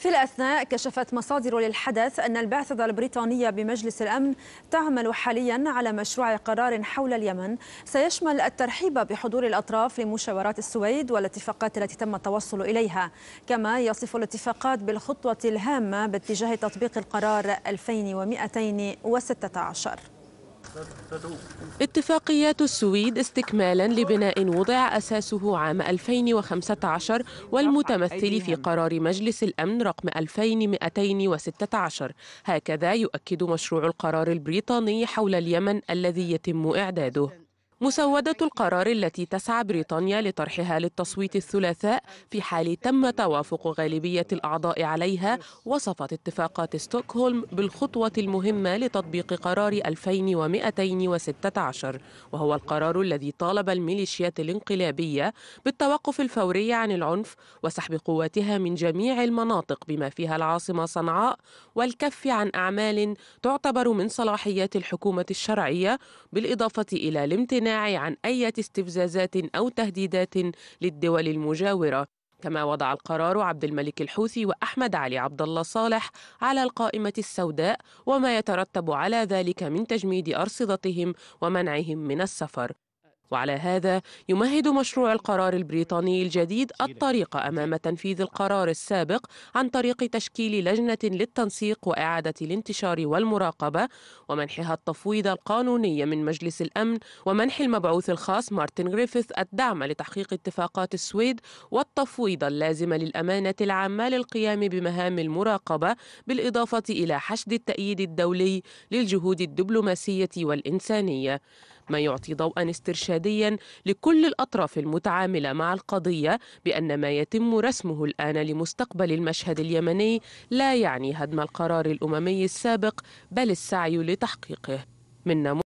في الأثناء كشفت مصادر للحدث أن البعثة البريطانية بمجلس الأمن تعمل حاليا على مشروع قرار حول اليمن سيشمل الترحيب بحضور الأطراف لمشاورات السويد والاتفاقات التي تم التوصل إليها كما يصف الاتفاقات بالخطوة الهامة باتجاه تطبيق القرار 2216 اتفاقيات السويد استكمالا لبناء وضع أساسه عام 2015 والمتمثل في قرار مجلس الأمن رقم 2216 هكذا يؤكد مشروع القرار البريطاني حول اليمن الذي يتم إعداده مسودة القرار التي تسعى بريطانيا لطرحها للتصويت الثلاثاء في حال تم توافق غالبية الأعضاء عليها وصفت اتفاقات ستوكهولم بالخطوة المهمة لتطبيق قرار 2216 وهو القرار الذي طالب الميليشيات الانقلابية بالتوقف الفوري عن العنف وسحب قواتها من جميع المناطق بما فيها العاصمة صنعاء والكف عن أعمال تعتبر من صلاحيات الحكومة الشرعية بالإضافة إلى الامتناع الامتناع عن أي استفزازات أو تهديدات للدول المجاورة كما وضع القرار عبد الملك الحوثي وأحمد علي عبد الله صالح على القائمة السوداء وما يترتب على ذلك من تجميد أرصدتهم ومنعهم من السفر وعلى هذا يمهد مشروع القرار البريطاني الجديد الطريق أمام تنفيذ القرار السابق عن طريق تشكيل لجنة للتنسيق وإعادة الانتشار والمراقبة ومنحها التفويض القانوني من مجلس الأمن ومنح المبعوث الخاص مارتن غريفيث الدعم لتحقيق اتفاقات السويد والتفويض اللازم للأمانة العامة للقيام بمهام المراقبة بالإضافة إلى حشد التأييد الدولي للجهود الدبلوماسية والإنسانية ما يعطي ضوءا استرشاديا لكل الأطراف المتعاملة مع القضية بأن ما يتم رسمه الآن لمستقبل المشهد اليمني لا يعني هدم القرار الأممي السابق بل السعي لتحقيقه من